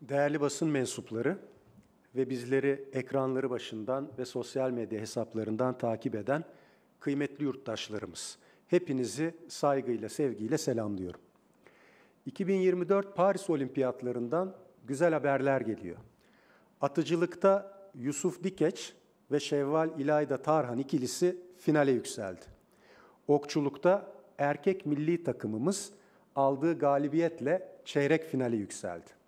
Değerli basın mensupları ve bizleri ekranları başından ve sosyal medya hesaplarından takip eden kıymetli yurttaşlarımız, hepinizi saygıyla, sevgiyle selamlıyorum. 2024 Paris Olimpiyatlarından güzel haberler geliyor. Atıcılıkta Yusuf Dikeç ve Şevval İlayda Tarhan ikilisi finale yükseldi. Okçulukta erkek milli takımımız aldığı galibiyetle çeyrek finale yükseldi.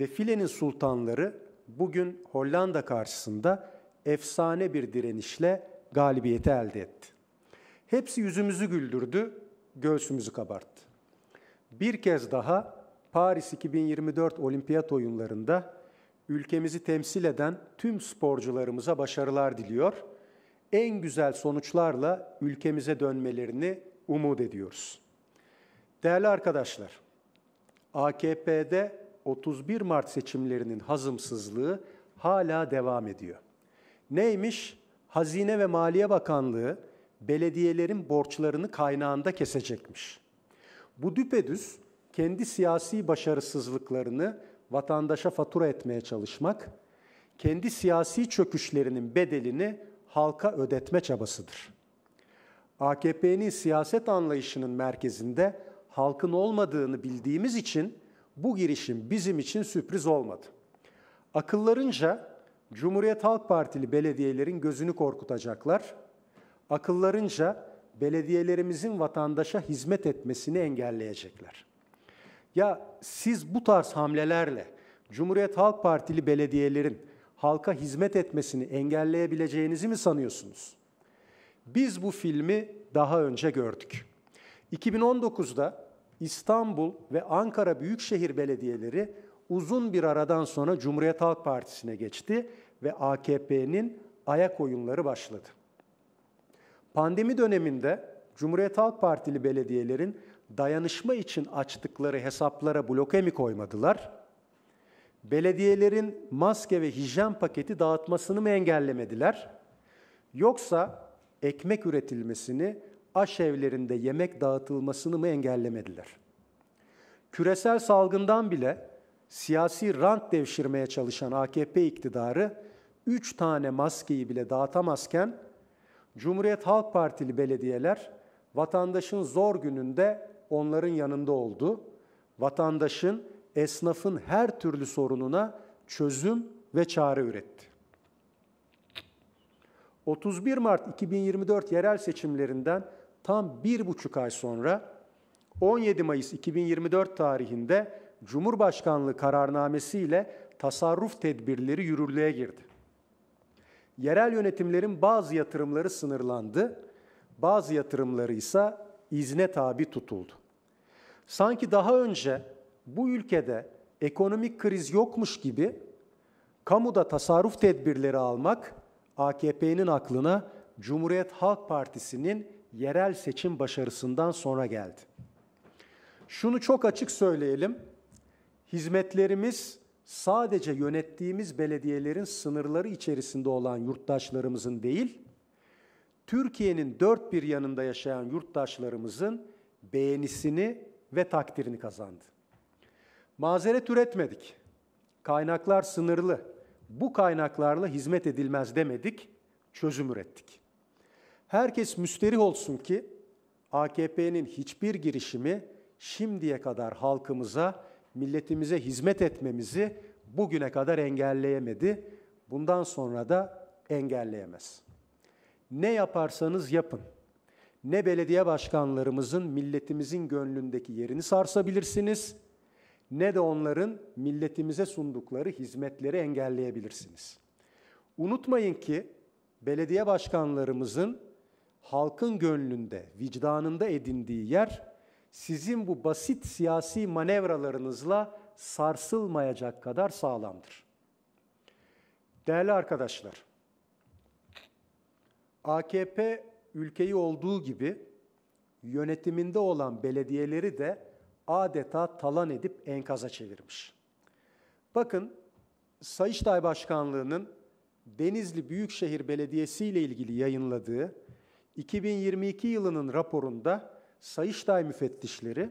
Ve filenin sultanları bugün Hollanda karşısında efsane bir direnişle galibiyeti elde etti. Hepsi yüzümüzü güldürdü, göğsümüzü kabarttı. Bir kez daha Paris 2024 Olimpiyat oyunlarında ülkemizi temsil eden tüm sporcularımıza başarılar diliyor. En güzel sonuçlarla ülkemize dönmelerini umut ediyoruz. Değerli arkadaşlar, AKP'de 31 Mart seçimlerinin hazımsızlığı hala devam ediyor. Neymiş? Hazine ve Maliye Bakanlığı belediyelerin borçlarını kaynağında kesecekmiş. Bu düpedüz kendi siyasi başarısızlıklarını vatandaşa fatura etmeye çalışmak, kendi siyasi çöküşlerinin bedelini halka ödetme çabasıdır. AKP'nin siyaset anlayışının merkezinde halkın olmadığını bildiğimiz için bu girişim bizim için sürpriz olmadı. Akıllarınca Cumhuriyet Halk Partili belediyelerin gözünü korkutacaklar. Akıllarınca belediyelerimizin vatandaşa hizmet etmesini engelleyecekler. Ya siz bu tarz hamlelerle Cumhuriyet Halk Partili belediyelerin halka hizmet etmesini engelleyebileceğinizi mi sanıyorsunuz? Biz bu filmi daha önce gördük. 2019'da İstanbul ve Ankara Büyükşehir Belediyeleri uzun bir aradan sonra Cumhuriyet Halk Partisi'ne geçti ve AKP'nin ayak oyunları başladı. Pandemi döneminde Cumhuriyet Halk Partili belediyelerin dayanışma için açtıkları hesaplara bloke mi koymadılar? Belediyelerin maske ve hijyen paketi dağıtmasını mı engellemediler? Yoksa ekmek üretilmesini, aşevlerinde yemek dağıtılmasını mı engellemediler? küresel salgından bile siyasi rant devşirmeye çalışan AKP iktidarı 3 tane maskeyi bile dağıtamazken Cumhuriyet Halk Partili belediyeler vatandaşın zor gününde onların yanında oldu. Vatandaşın, esnafın her türlü sorununa çözüm ve çare üretti. 31 Mart 2024 yerel seçimlerinden tam bir buçuk ay sonra 17 Mayıs 2024 tarihinde Cumhurbaşkanlığı Kararnamesi ile tasarruf tedbirleri yürürlüğe girdi. Yerel yönetimlerin bazı yatırımları sınırlandı, bazı yatırımları ise izne tabi tutuldu. Sanki daha önce bu ülkede ekonomik kriz yokmuş gibi kamuda tasarruf tedbirleri almak AKP'nin aklına Cumhuriyet Halk Partisi'nin yerel seçim başarısından sonra geldi. Şunu çok açık söyleyelim. Hizmetlerimiz sadece yönettiğimiz belediyelerin sınırları içerisinde olan yurttaşlarımızın değil, Türkiye'nin dört bir yanında yaşayan yurttaşlarımızın beğenisini ve takdirini kazandı. Mazeret üretmedik. Kaynaklar sınırlı. Bu kaynaklarla hizmet edilmez demedik, çözüm ürettik. Herkes müsterih olsun ki AKP'nin hiçbir girişimi şimdiye kadar halkımıza, milletimize hizmet etmemizi bugüne kadar engelleyemedi. Bundan sonra da engelleyemez. Ne yaparsanız yapın. Ne belediye başkanlarımızın milletimizin gönlündeki yerini sarsabilirsiniz ne de onların milletimize sundukları hizmetleri engelleyebilirsiniz. Unutmayın ki belediye başkanlarımızın halkın gönlünde, vicdanında edindiği yer sizin bu basit siyasi manevralarınızla sarsılmayacak kadar sağlamdır. Değerli arkadaşlar, AKP ülkeyi olduğu gibi yönetiminde olan belediyeleri de adeta talan edip enkaza çevirmiş. Bakın Sayıştay Başkanlığı'nın Denizli Büyükşehir Belediyesi ile ilgili yayınladığı 2022 yılının raporunda Sayıştay müfettişleri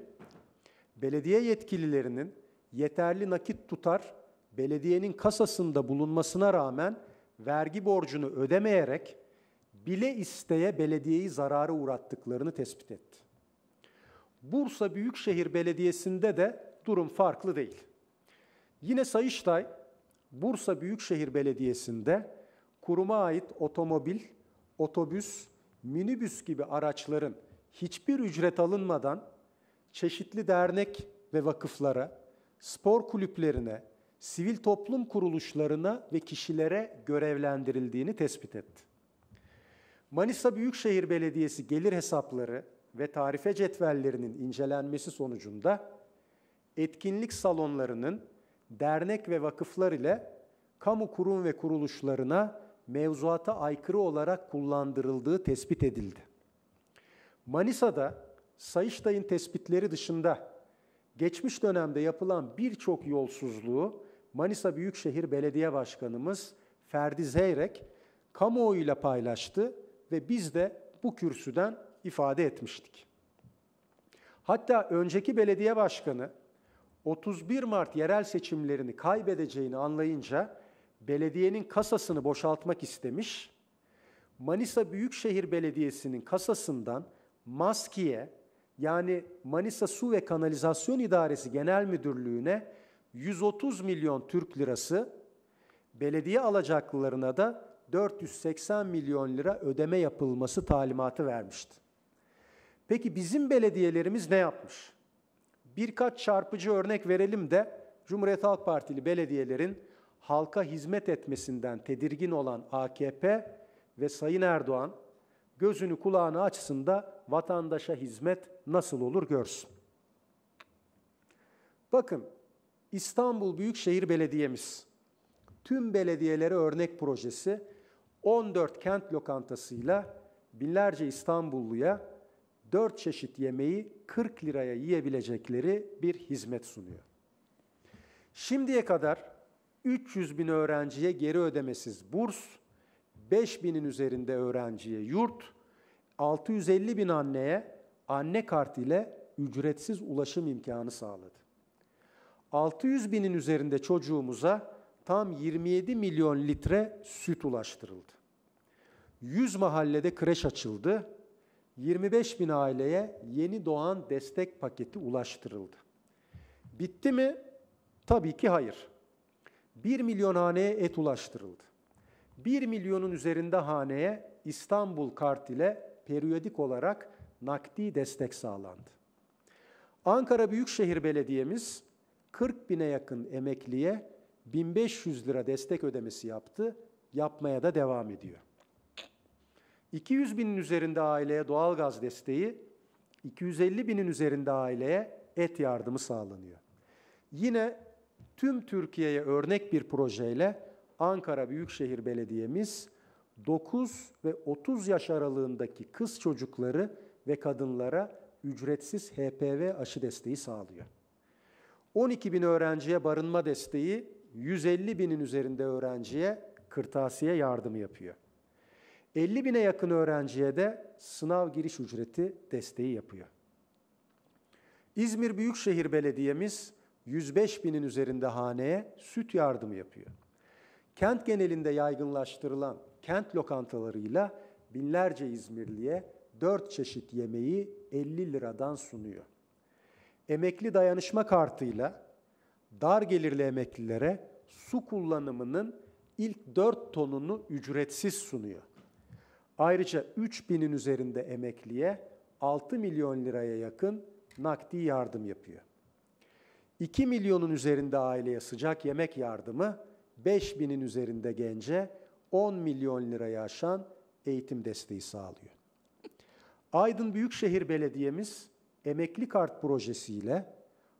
belediye yetkililerinin yeterli nakit tutar belediyenin kasasında bulunmasına rağmen vergi borcunu ödemeyerek bile isteye belediyeyi zarara uğrattıklarını tespit etti. Bursa Büyükşehir Belediyesi'nde de durum farklı değil. Yine Sayıştay Bursa Büyükşehir Belediyesi'nde kuruma ait otomobil, otobüs, minibüs gibi araçların hiçbir ücret alınmadan çeşitli dernek ve vakıflara, spor kulüplerine, sivil toplum kuruluşlarına ve kişilere görevlendirildiğini tespit etti. Manisa Büyükşehir Belediyesi gelir hesapları ve tarife cetvellerinin incelenmesi sonucunda etkinlik salonlarının dernek ve vakıflar ile kamu kurum ve kuruluşlarına mevzuata aykırı olarak kullandırıldığı tespit edildi. Manisa'da Sayıştay'ın tespitleri dışında geçmiş dönemde yapılan birçok yolsuzluğu Manisa Büyükşehir Belediye Başkanımız Ferdi Zeyrek kamuoyuyla paylaştı ve biz de bu kürsüden ifade etmiştik. Hatta önceki belediye başkanı 31 Mart yerel seçimlerini kaybedeceğini anlayınca belediyenin kasasını boşaltmak istemiş. Manisa Büyükşehir Belediyesi'nin kasasından Maski'ye yani Manisa Su ve Kanalizasyon İdaresi Genel Müdürlüğü'ne 130 milyon Türk lirası, belediye alacaklılarına da 480 milyon lira ödeme yapılması talimatı vermişti. Peki bizim belediyelerimiz ne yapmış? Birkaç çarpıcı örnek verelim de Cumhuriyet Halk Partili belediyelerin halka hizmet etmesinden tedirgin olan AKP ve Sayın Erdoğan gözünü kulağını açsın da vatandaşa hizmet nasıl olur görsün. Bakın İstanbul Büyükşehir Belediye'miz tüm belediyelere örnek projesi 14 kent lokantasıyla binlerce İstanbulluya 4 çeşit yemeği 40 liraya yiyebilecekleri bir hizmet sunuyor. Şimdiye kadar 300 bin öğrenciye geri ödemesiz burs 5000'in üzerinde öğrenciye yurt, 650 bin anneye anne kartı ile ücretsiz ulaşım imkanı sağladı. 600 binin üzerinde çocuğumuza tam 27 milyon litre süt ulaştırıldı. 100 mahallede kreş açıldı. 25 bin aileye yeni doğan destek paketi ulaştırıldı. Bitti mi? Tabii ki hayır. 1 milyon haneye et ulaştırıldı. 1 milyonun üzerinde haneye İstanbul Kart ile periyodik olarak nakdi destek sağlandı. Ankara Büyükşehir Belediye'miz 40 bine yakın emekliye 1500 lira destek ödemesi yaptı, yapmaya da devam ediyor. 200 binin üzerinde aileye doğalgaz desteği, 250 binin üzerinde aileye et yardımı sağlanıyor. Yine tüm Türkiye'ye örnek bir projeyle Ankara Büyükşehir Belediye'miz 9 ve 30 yaş aralığındaki kız çocukları ve kadınlara ücretsiz HPV aşı desteği sağlıyor. 12 bin öğrenciye barınma desteği, 150 binin üzerinde öğrenciye kırtasiye yardımı yapıyor. 50 bine yakın öğrenciye de sınav giriş ücreti desteği yapıyor. İzmir Büyükşehir Belediye'miz 105 binin üzerinde haneye süt yardımı yapıyor. Kent genelinde yaygınlaştırılan kent lokantalarıyla binlerce İzmirli'ye dört çeşit yemeği 50 liradan sunuyor. Emekli dayanışma kartıyla dar gelirli emeklilere su kullanımının ilk 4 tonunu ücretsiz sunuyor. Ayrıca 3 binin üzerinde emekliye 6 milyon liraya yakın nakdi yardım yapıyor. 2 milyonun üzerinde aileye sıcak yemek yardımı 5 binin üzerinde gence 10 milyon liraya aşan eğitim desteği sağlıyor. Aydın Büyükşehir Belediye'miz emekli kart projesiyle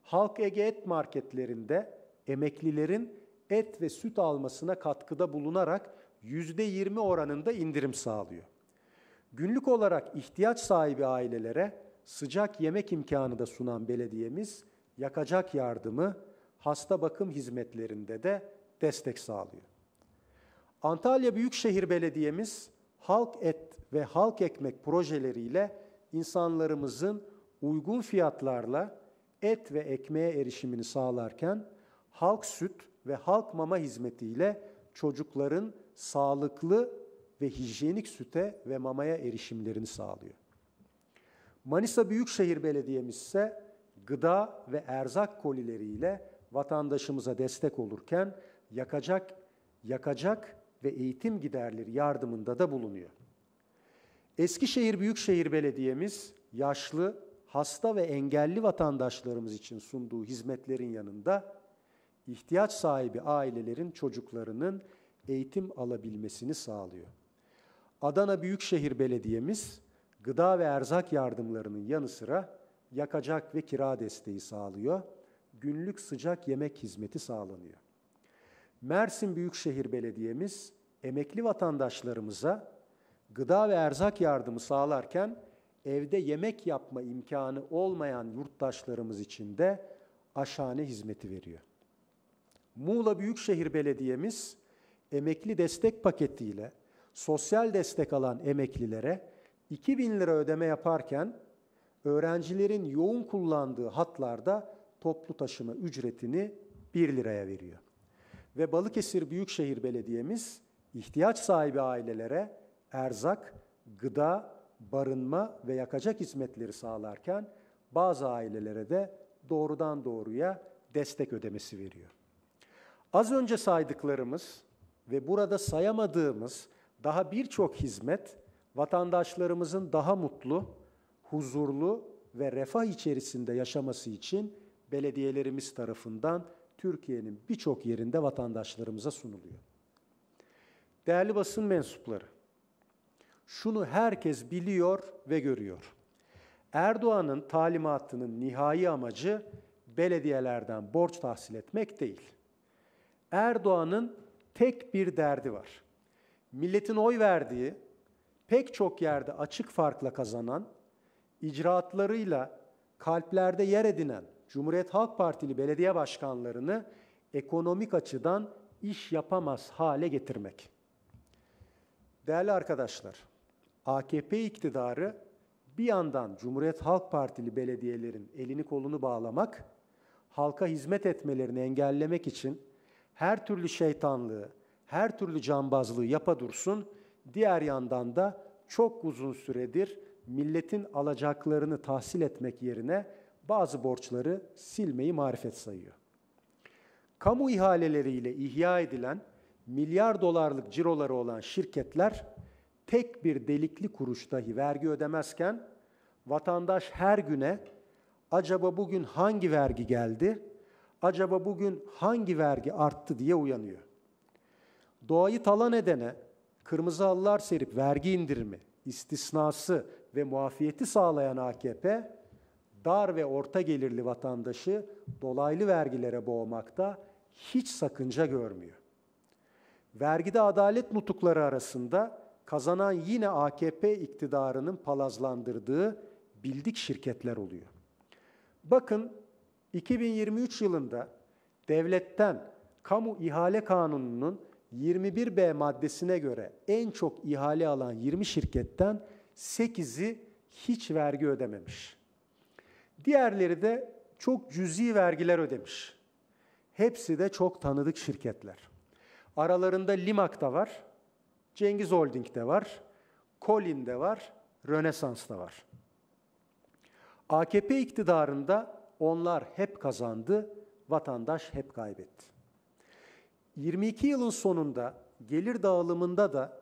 Halk Ege Et marketlerinde emeklilerin et ve süt almasına katkıda bulunarak %20 oranında indirim sağlıyor. Günlük olarak ihtiyaç sahibi ailelere sıcak yemek imkanı da sunan belediyemiz yakacak yardımı hasta bakım hizmetlerinde de destek sağlıyor. Antalya Büyükşehir Belediye'miz halk et ve halk ekmek projeleriyle insanlarımızın uygun fiyatlarla et ve ekmeğe erişimini sağlarken halk süt ve halk mama hizmetiyle çocukların sağlıklı ve hijyenik süte ve mamaya erişimlerini sağlıyor. Manisa Büyükşehir Belediye'miz ise gıda ve erzak kolileriyle vatandaşımıza destek olurken yakacak, yakacak ve eğitim giderleri yardımında da bulunuyor. Eskişehir Büyükşehir Belediye'miz yaşlı, hasta ve engelli vatandaşlarımız için sunduğu hizmetlerin yanında ihtiyaç sahibi ailelerin çocuklarının eğitim alabilmesini sağlıyor. Adana Büyükşehir Belediye'miz gıda ve erzak yardımlarının yanı sıra yakacak ve kira desteği sağlıyor. Günlük sıcak yemek hizmeti sağlanıyor. Mersin Büyükşehir Belediye'miz emekli vatandaşlarımıza gıda ve erzak yardımı sağlarken evde yemek yapma imkanı olmayan yurttaşlarımız için de aşane hizmeti veriyor. Muğla Büyükşehir Belediye'miz emekli destek paketiyle sosyal destek alan emeklilere 2000 lira ödeme yaparken öğrencilerin yoğun kullandığı hatlarda toplu taşıma ücretini 1 liraya veriyor ve Balıkesir Büyükşehir Belediye'miz ihtiyaç sahibi ailelere erzak, gıda, barınma ve yakacak hizmetleri sağlarken bazı ailelere de doğrudan doğruya destek ödemesi veriyor. Az önce saydıklarımız ve burada sayamadığımız daha birçok hizmet vatandaşlarımızın daha mutlu, huzurlu ve refah içerisinde yaşaması için belediyelerimiz tarafından Türkiye'nin birçok yerinde vatandaşlarımıza sunuluyor. Değerli basın mensupları, şunu herkes biliyor ve görüyor. Erdoğan'ın talimatının nihai amacı belediyelerden borç tahsil etmek değil. Erdoğan'ın tek bir derdi var. Milletin oy verdiği, pek çok yerde açık farkla kazanan, icraatlarıyla kalplerde yer edinen Cumhuriyet Halk Partili belediye başkanlarını ekonomik açıdan iş yapamaz hale getirmek. Değerli arkadaşlar, AKP iktidarı bir yandan Cumhuriyet Halk Partili belediyelerin elini kolunu bağlamak, halka hizmet etmelerini engellemek için her türlü şeytanlığı, her türlü cambazlığı yapa dursun, diğer yandan da çok uzun süredir milletin alacaklarını tahsil etmek yerine bazı borçları silmeyi marifet sayıyor. Kamu ihaleleriyle ihya edilen milyar dolarlık ciroları olan şirketler tek bir delikli kuruş dahi vergi ödemezken vatandaş her güne acaba bugün hangi vergi geldi, acaba bugün hangi vergi arttı diye uyanıyor. Doğayı talan edene kırmızı halılar serip vergi indirimi, istisnası ve muafiyeti sağlayan AKP dar ve orta gelirli vatandaşı dolaylı vergilere boğmakta hiç sakınca görmüyor. Vergide adalet nutukları arasında kazanan yine AKP iktidarının palazlandırdığı bildik şirketler oluyor. Bakın 2023 yılında devletten kamu ihale kanununun 21B maddesine göre en çok ihale alan 20 şirketten 8'i hiç vergi ödememiş. Diğerleri de çok cüzi vergiler ödemiş. Hepsi de çok tanıdık şirketler. Aralarında Limak da var, Cengiz Holding de var, Colin de var, Rönesans da var. AKP iktidarında onlar hep kazandı, vatandaş hep kaybetti. 22 yılın sonunda gelir dağılımında da,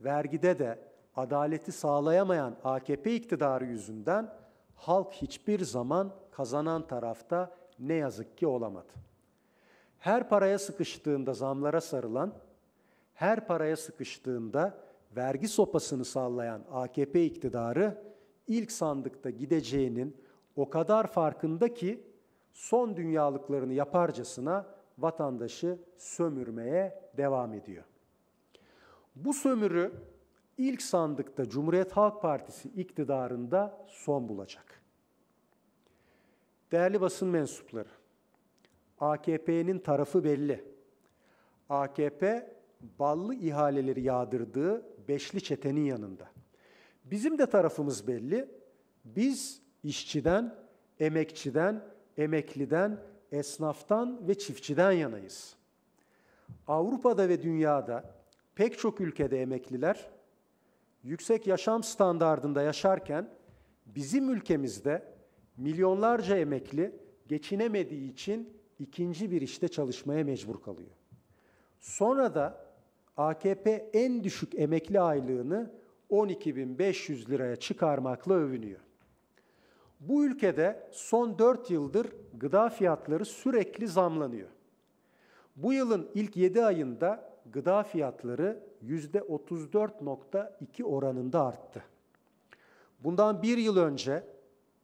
vergide de adaleti sağlayamayan AKP iktidarı yüzünden halk hiçbir zaman kazanan tarafta ne yazık ki olamadı. Her paraya sıkıştığında zamlara sarılan, her paraya sıkıştığında vergi sopasını sallayan AKP iktidarı ilk sandıkta gideceğinin o kadar farkında ki son dünyalıklarını yaparcasına vatandaşı sömürmeye devam ediyor. Bu sömürü ilk sandıkta Cumhuriyet Halk Partisi iktidarında son bulacak. Değerli basın mensupları, AKP'nin tarafı belli. AKP ballı ihaleleri yağdırdığı beşli çetenin yanında. Bizim de tarafımız belli. Biz işçiden, emekçiden, emekliden, esnaftan ve çiftçiden yanayız. Avrupa'da ve dünyada pek çok ülkede emekliler yüksek yaşam standardında yaşarken bizim ülkemizde milyonlarca emekli geçinemediği için ikinci bir işte çalışmaya mecbur kalıyor. Sonra da AKP en düşük emekli aylığını 12.500 liraya çıkarmakla övünüyor. Bu ülkede son 4 yıldır gıda fiyatları sürekli zamlanıyor. Bu yılın ilk 7 ayında gıda fiyatları %34.2 oranında arttı. Bundan bir yıl önce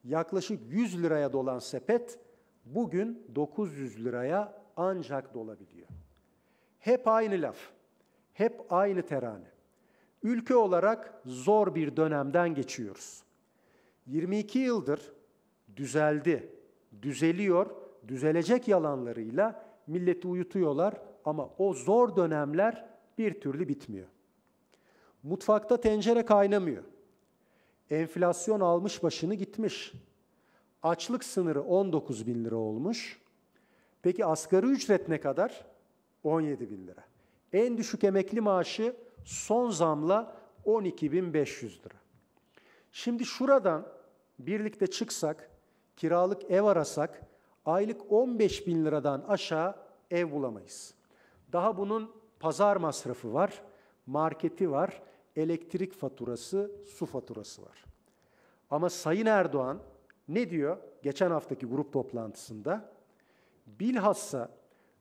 yaklaşık 100 liraya dolan sepet bugün 900 liraya ancak dolabiliyor. Hep aynı laf, hep aynı terane. Ülke olarak zor bir dönemden geçiyoruz. 22 yıldır düzeldi, düzeliyor, düzelecek yalanlarıyla milleti uyutuyorlar ama o zor dönemler bir türlü bitmiyor. Mutfakta tencere kaynamıyor. Enflasyon almış başını gitmiş. Açlık sınırı 19 bin lira olmuş. Peki asgari ücret ne kadar? 17 bin lira. En düşük emekli maaşı son zamla 12.500 lira. Şimdi şuradan birlikte çıksak, kiralık ev arasak aylık 15 bin liradan aşağı ev bulamayız. Daha bunun pazar masrafı var, marketi var, elektrik faturası, su faturası var. Ama Sayın Erdoğan ne diyor geçen haftaki grup toplantısında? Bilhassa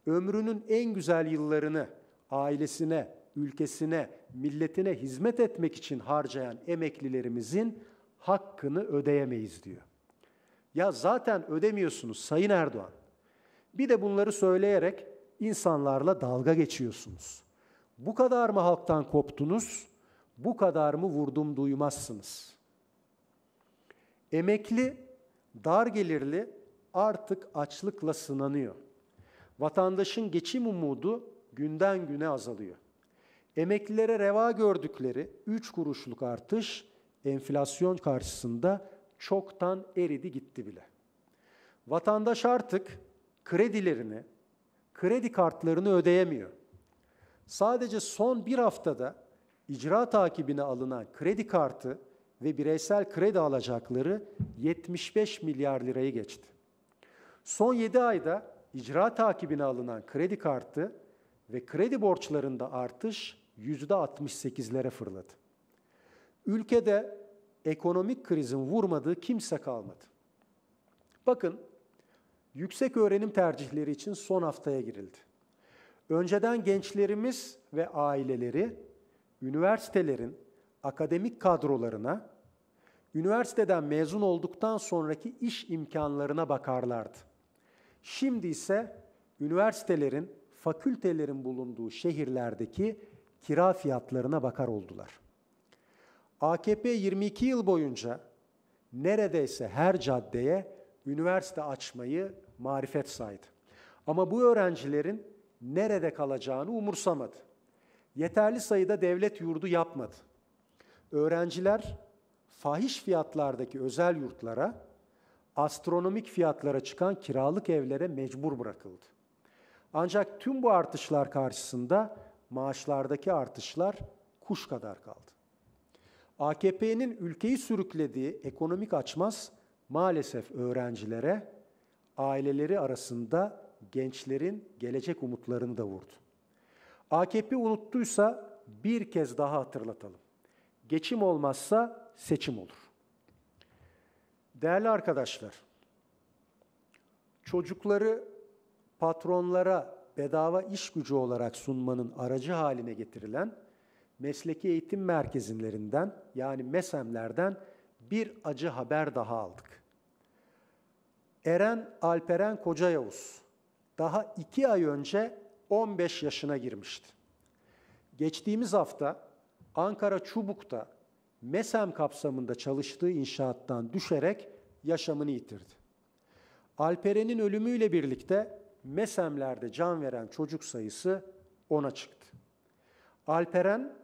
ömrünün en güzel yıllarını ailesine, ülkesine, milletine hizmet etmek için harcayan emeklilerimizin hakkını ödeyemeyiz diyor. Ya zaten ödemiyorsunuz Sayın Erdoğan. Bir de bunları söyleyerek insanlarla dalga geçiyorsunuz. Bu kadar mı halktan koptunuz? Bu kadar mı vurdum duymazsınız? Emekli, dar gelirli artık açlıkla sınanıyor. Vatandaşın geçim umudu günden güne azalıyor. Emeklilere reva gördükleri 3 kuruşluk artış enflasyon karşısında çoktan eridi gitti bile. Vatandaş artık kredilerini, kredi kartlarını ödeyemiyor. Sadece son bir haftada icra takibine alınan kredi kartı ve bireysel kredi alacakları 75 milyar lirayı geçti. Son 7 ayda icra takibine alınan kredi kartı ve kredi borçlarında artış %68'lere fırladı. Ülkede ekonomik krizin vurmadığı kimse kalmadı. Bakın yüksek öğrenim tercihleri için son haftaya girildi. Önceden gençlerimiz ve aileleri üniversitelerin akademik kadrolarına, üniversiteden mezun olduktan sonraki iş imkanlarına bakarlardı. Şimdi ise üniversitelerin, fakültelerin bulunduğu şehirlerdeki kira fiyatlarına bakar oldular. AKP 22 yıl boyunca neredeyse her caddeye üniversite açmayı marifet saydı. Ama bu öğrencilerin nerede kalacağını umursamadı. Yeterli sayıda devlet yurdu yapmadı. Öğrenciler fahiş fiyatlardaki özel yurtlara, astronomik fiyatlara çıkan kiralık evlere mecbur bırakıldı. Ancak tüm bu artışlar karşısında maaşlardaki artışlar kuş kadar kaldı. AKP'nin ülkeyi sürüklediği ekonomik açmaz maalesef öğrencilere aileleri arasında gençlerin gelecek umutlarını da vurdu. AKP unuttuysa bir kez daha hatırlatalım. Geçim olmazsa seçim olur. Değerli arkadaşlar, çocukları patronlara bedava iş gücü olarak sunmanın aracı haline getirilen mesleki eğitim merkezlerinden yani MESEM'lerden bir acı haber daha aldık. Eren Alperen Koca Yavuz daha iki ay önce 15 yaşına girmişti. Geçtiğimiz hafta Ankara Çubuk'ta MESEM kapsamında çalıştığı inşaattan düşerek yaşamını yitirdi. Alperen'in ölümüyle birlikte MESEM'lerde can veren çocuk sayısı 10'a çıktı. Alperen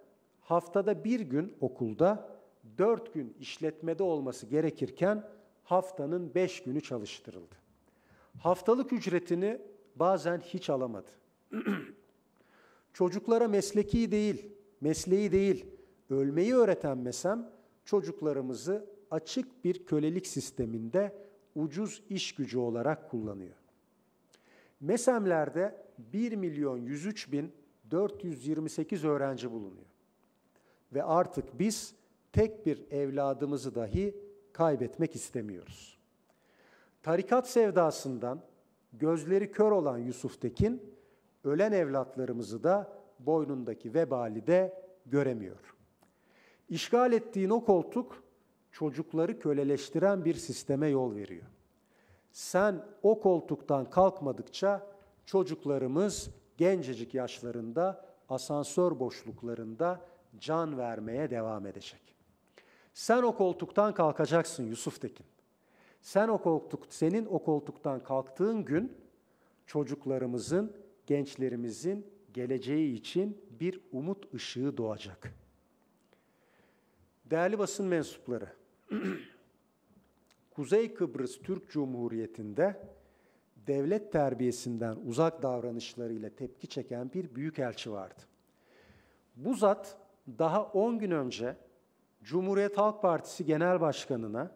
haftada bir gün okulda, dört gün işletmede olması gerekirken haftanın beş günü çalıştırıldı. Haftalık ücretini bazen hiç alamadı. Çocuklara mesleki değil, mesleği değil, ölmeyi öğreten mesem çocuklarımızı açık bir kölelik sisteminde ucuz iş gücü olarak kullanıyor. Mesemlerde 1 milyon 103 bin 428 öğrenci bulunuyor. Ve artık biz tek bir evladımızı dahi kaybetmek istemiyoruz. Tarikat sevdasından gözleri kör olan Yusuf Tekin, ölen evlatlarımızı da boynundaki vebali de göremiyor. İşgal ettiğin o koltuk çocukları köleleştiren bir sisteme yol veriyor. Sen o koltuktan kalkmadıkça çocuklarımız gencecik yaşlarında asansör boşluklarında can vermeye devam edecek. Sen o koltuktan kalkacaksın Yusuf Tekin. Sen o koltuk, senin o koltuktan kalktığın gün çocuklarımızın, gençlerimizin geleceği için bir umut ışığı doğacak. Değerli basın mensupları, Kuzey Kıbrıs Türk Cumhuriyeti'nde devlet terbiyesinden uzak davranışlarıyla tepki çeken bir büyükelçi vardı. Bu zat daha 10 gün önce Cumhuriyet Halk Partisi Genel Başkanı'na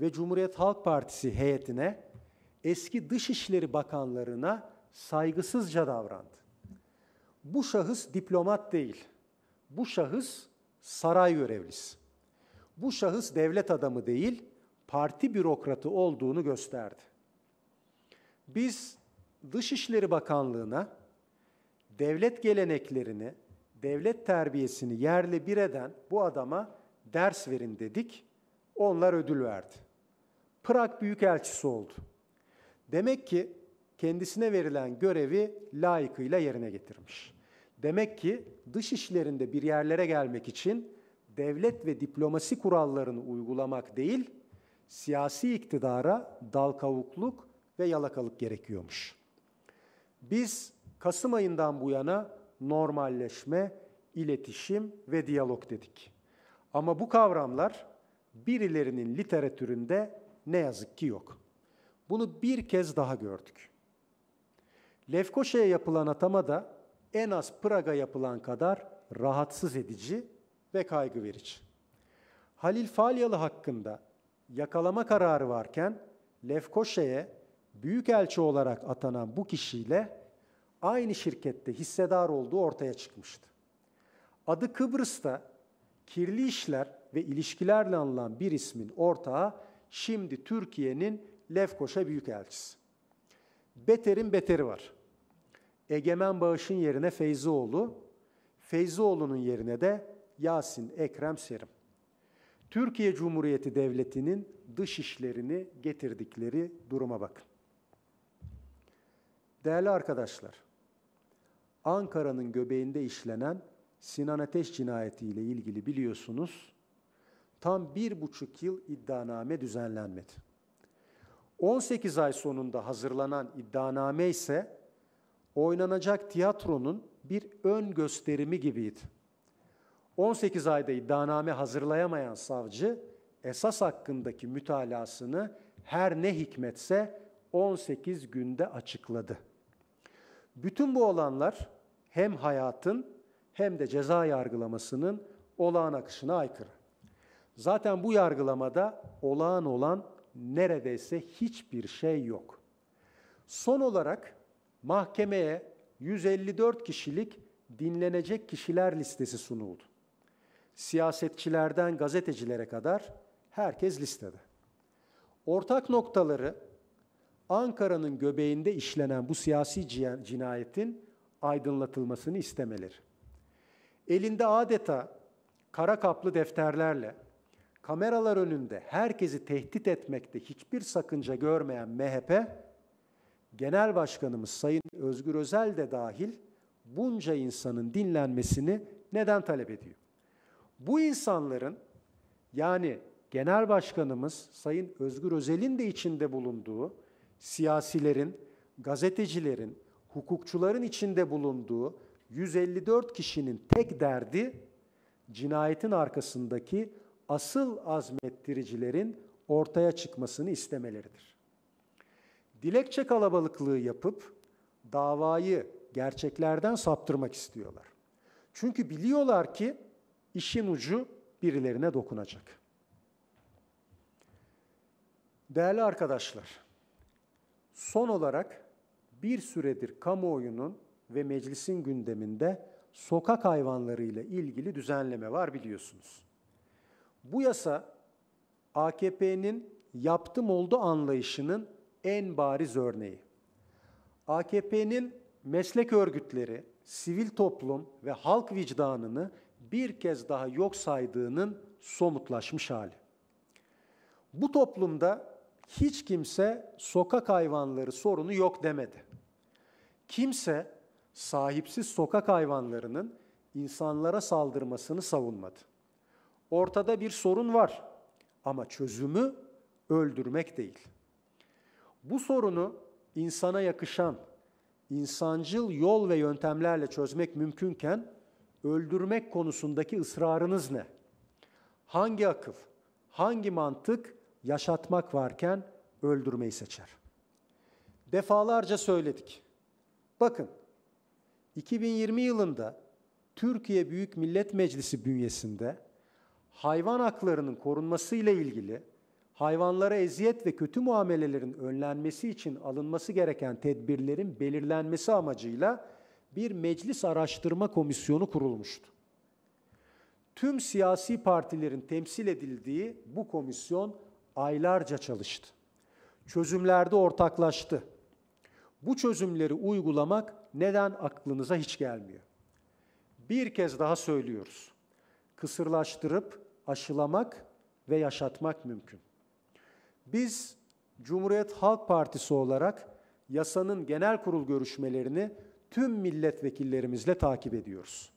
ve Cumhuriyet Halk Partisi heyetine eski Dışişleri Bakanlarına saygısızca davrandı. Bu şahıs diplomat değil. Bu şahıs saray görevlisi. Bu şahıs devlet adamı değil, parti bürokratı olduğunu gösterdi. Biz Dışişleri Bakanlığı'na devlet geleneklerini, devlet terbiyesini yerle bir eden bu adama ders verin dedik. Onlar ödül verdi. Prag Büyükelçisi oldu. Demek ki kendisine verilen görevi layıkıyla yerine getirmiş. Demek ki dış işlerinde bir yerlere gelmek için devlet ve diplomasi kurallarını uygulamak değil, siyasi iktidara dal kavukluk ve yalakalık gerekiyormuş. Biz Kasım ayından bu yana normalleşme, iletişim ve diyalog dedik. Ama bu kavramlar birilerinin literatüründe ne yazık ki yok. Bunu bir kez daha gördük. Lefkoşa'ya yapılan atama da en az Praga yapılan kadar rahatsız edici ve kaygı verici. Halil Falyalı hakkında yakalama kararı varken Lefkoşa'ya büyükelçi olarak atanan bu kişiyle aynı şirkette hissedar olduğu ortaya çıkmıştı. Adı Kıbrıs'ta kirli işler ve ilişkilerle anılan bir ismin ortağı şimdi Türkiye'nin Lefkoşa Büyükelçisi. Beter'in beteri var. Egemen Bağış'ın yerine Feyzioğlu, Feyzioğlu'nun yerine de Yasin Ekrem Serim. Türkiye Cumhuriyeti Devleti'nin dış işlerini getirdikleri duruma bakın. Değerli arkadaşlar, Ankara'nın göbeğinde işlenen Sinan Ateş cinayetiyle ilgili biliyorsunuz tam bir buçuk yıl iddianame düzenlenmedi. 18 ay sonunda hazırlanan iddianame ise oynanacak tiyatronun bir ön gösterimi gibiydi. 18 ayda iddianame hazırlayamayan savcı esas hakkındaki mütalasını her ne hikmetse 18 günde açıkladı. Bütün bu olanlar hem hayatın hem de ceza yargılamasının olağan akışına aykırı. Zaten bu yargılamada olağan olan neredeyse hiçbir şey yok. Son olarak mahkemeye 154 kişilik dinlenecek kişiler listesi sunuldu. Siyasetçilerden gazetecilere kadar herkes listede. Ortak noktaları Ankara'nın göbeğinde işlenen bu siyasi cinayetin aydınlatılmasını istemeleri. Elinde adeta kara kaplı defterlerle kameralar önünde herkesi tehdit etmekte hiçbir sakınca görmeyen MHP, Genel Başkanımız Sayın Özgür Özel de dahil bunca insanın dinlenmesini neden talep ediyor? Bu insanların yani Genel Başkanımız Sayın Özgür Özel'in de içinde bulunduğu siyasilerin, gazetecilerin, hukukçuların içinde bulunduğu 154 kişinin tek derdi cinayetin arkasındaki asıl azmettiricilerin ortaya çıkmasını istemeleridir. Dilekçe kalabalıklığı yapıp davayı gerçeklerden saptırmak istiyorlar. Çünkü biliyorlar ki işin ucu birilerine dokunacak. Değerli arkadaşlar, son olarak bir süredir kamuoyunun ve meclisin gündeminde sokak hayvanlarıyla ilgili düzenleme var biliyorsunuz. Bu yasa AKP'nin yaptım oldu anlayışının en bariz örneği. AKP'nin meslek örgütleri, sivil toplum ve halk vicdanını bir kez daha yok saydığının somutlaşmış hali. Bu toplumda hiç kimse sokak hayvanları sorunu yok demedi. Kimse sahipsiz sokak hayvanlarının insanlara saldırmasını savunmadı. Ortada bir sorun var ama çözümü öldürmek değil. Bu sorunu insana yakışan, insancıl yol ve yöntemlerle çözmek mümkünken öldürmek konusundaki ısrarınız ne? Hangi akıl, hangi mantık yaşatmak varken öldürmeyi seçer? Defalarca söyledik. Bakın 2020 yılında Türkiye Büyük Millet Meclisi bünyesinde hayvan haklarının korunması ile ilgili hayvanlara eziyet ve kötü muamelelerin önlenmesi için alınması gereken tedbirlerin belirlenmesi amacıyla bir meclis araştırma komisyonu kurulmuştu. Tüm siyasi partilerin temsil edildiği bu komisyon aylarca çalıştı. Çözümlerde ortaklaştı. Bu çözümleri uygulamak neden aklınıza hiç gelmiyor? Bir kez daha söylüyoruz. Kısırlaştırıp aşılamak ve yaşatmak mümkün. Biz Cumhuriyet Halk Partisi olarak yasanın genel kurul görüşmelerini tüm milletvekillerimizle takip ediyoruz.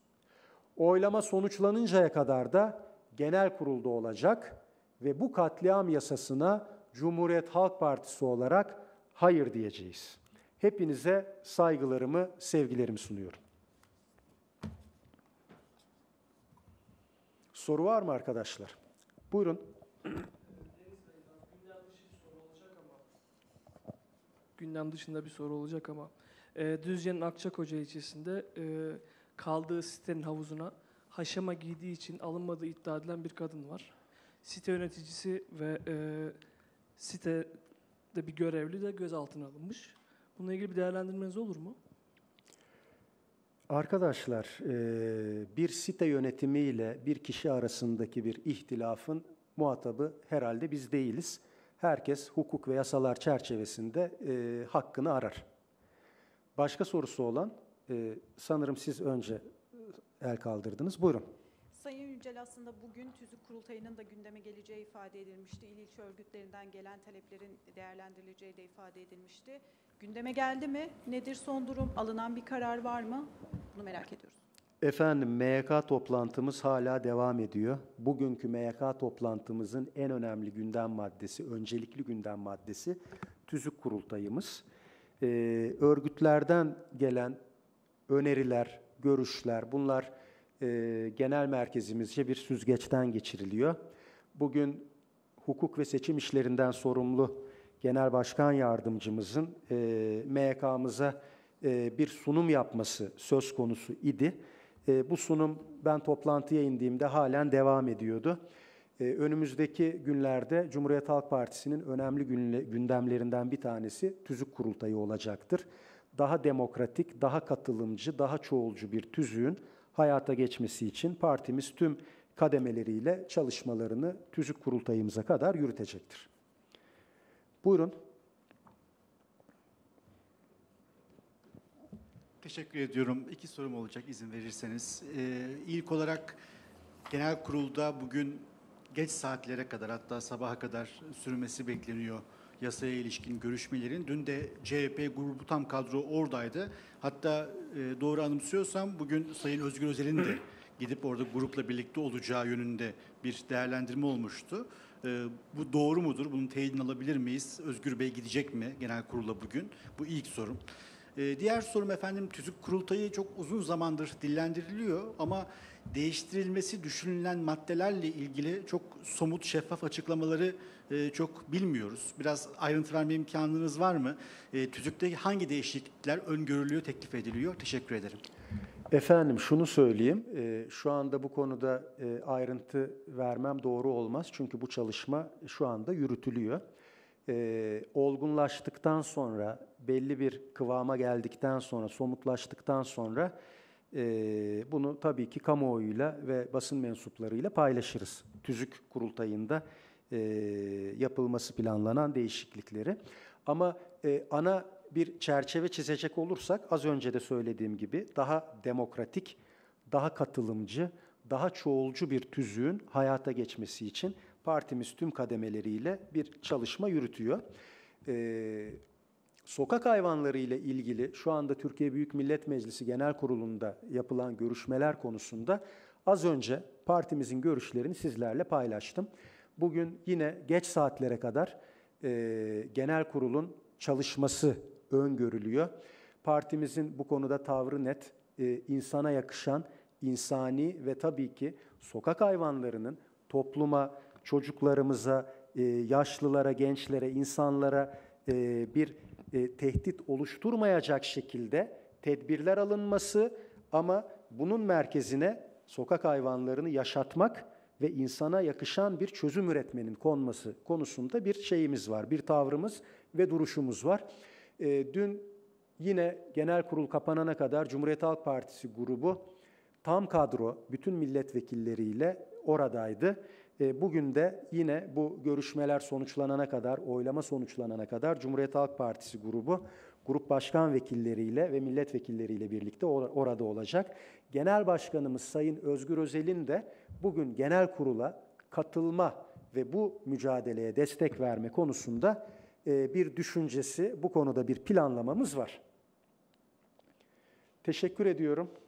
Oylama sonuçlanıncaya kadar da genel kurulda olacak ve bu katliam yasasına Cumhuriyet Halk Partisi olarak hayır diyeceğiz. Hepinize saygılarımı, sevgilerimi sunuyorum. Soru var mı arkadaşlar? Buyurun. Gündem dışında bir soru olacak ama e, Düzce'nin Akçakoca ilçesinde e, kaldığı sitenin havuzuna haşama giydiği için alınmadığı iddia edilen bir kadın var. Site yöneticisi ve e, sitede bir görevli de gözaltına alınmış. Bununla ilgili bir değerlendirmeniz olur mu? Arkadaşlar, e, bir site yönetimiyle bir kişi arasındaki bir ihtilafın muhatabı herhalde biz değiliz. Herkes hukuk ve yasalar çerçevesinde e, hakkını arar. Başka sorusu olan, e, sanırım siz önce el kaldırdınız. Buyurun. Sayın Yücel aslında bugün tüzük kurultayının da gündeme geleceği ifade edilmişti. İl ilçe örgütlerinden gelen taleplerin değerlendirileceği de ifade edilmişti. Gündeme geldi mi? Nedir son durum? Alınan bir karar var mı? Bunu merak ediyoruz. Efendim MYK toplantımız hala devam ediyor. Bugünkü MYK toplantımızın en önemli gündem maddesi, öncelikli gündem maddesi tüzük kurultayımız. Ee, örgütlerden gelen öneriler, görüşler bunlar e, genel merkezimizce bir süzgeçten geçiriliyor. Bugün hukuk ve seçim işlerinden sorumlu Genel Başkan Yardımcımızın e, MYK'mıza e, bir sunum yapması söz konusu idi. E, bu sunum ben toplantıya indiğimde halen devam ediyordu. E, önümüzdeki günlerde Cumhuriyet Halk Partisi'nin önemli günle, gündemlerinden bir tanesi tüzük kurultayı olacaktır. Daha demokratik, daha katılımcı, daha çoğulcu bir tüzüğün hayata geçmesi için partimiz tüm kademeleriyle çalışmalarını tüzük kurultayımıza kadar yürütecektir. Buyurun. Teşekkür ediyorum. İki sorum olacak izin verirseniz. Ee, ilk olarak genel kurulda bugün geç saatlere kadar hatta sabaha kadar sürmesi bekleniyor yasaya ilişkin görüşmelerin. Dün de CHP grubu tam kadro oradaydı. Hatta e, doğru anımsıyorsam bugün Sayın Özgür Özel'in de gidip orada grupla birlikte olacağı yönünde bir değerlendirme olmuştu. E, bu doğru mudur? Bunun teyidini alabilir miyiz? Özgür Bey gidecek mi genel kurula bugün? Bu ilk sorum. E, diğer sorum efendim tüzük kurultayı çok uzun zamandır dillendiriliyor ama değiştirilmesi düşünülen maddelerle ilgili çok somut, şeffaf açıklamaları e, çok bilmiyoruz. Biraz ayrıntı verme imkanınız var mı? E, tüzükte hangi değişiklikler öngörülüyor, teklif ediliyor? Teşekkür ederim. Efendim şunu söyleyeyim, e, şu anda bu konuda e, ayrıntı vermem doğru olmaz çünkü bu çalışma şu anda yürütülüyor. E, olgunlaştıktan sonra, belli bir kıvama geldikten sonra, somutlaştıktan sonra bunu tabii ki kamuoyuyla ve basın mensuplarıyla paylaşırız. Tüzük kurultayında yapılması planlanan değişiklikleri. Ama ana bir çerçeve çizecek olursak az önce de söylediğim gibi daha demokratik, daha katılımcı, daha çoğulcu bir tüzüğün hayata geçmesi için partimiz tüm kademeleriyle bir çalışma yürütüyor. Ee, Sokak hayvanları ile ilgili şu anda Türkiye Büyük Millet Meclisi Genel Kurulu'nda yapılan görüşmeler konusunda az önce partimizin görüşlerini sizlerle paylaştım. Bugün yine geç saatlere kadar e, genel kurulun çalışması öngörülüyor. Partimizin bu konuda tavrı net, e, insana yakışan, insani ve tabii ki sokak hayvanlarının topluma, çocuklarımıza, e, yaşlılara, gençlere, insanlara e, bir e, tehdit oluşturmayacak şekilde tedbirler alınması ama bunun merkezine sokak hayvanlarını yaşatmak ve insana yakışan bir çözüm üretmenin konması konusunda bir şeyimiz var, bir tavrımız ve duruşumuz var. E, dün yine genel kurul kapanana kadar Cumhuriyet Halk Partisi grubu tam kadro bütün milletvekilleriyle oradaydı e, bugün de yine bu görüşmeler sonuçlanana kadar, oylama sonuçlanana kadar Cumhuriyet Halk Partisi grubu grup başkan vekilleriyle ve milletvekilleriyle birlikte orada olacak. Genel Başkanımız Sayın Özgür Özel'in de bugün genel kurula katılma ve bu mücadeleye destek verme konusunda e, bir düşüncesi, bu konuda bir planlamamız var. Teşekkür ediyorum.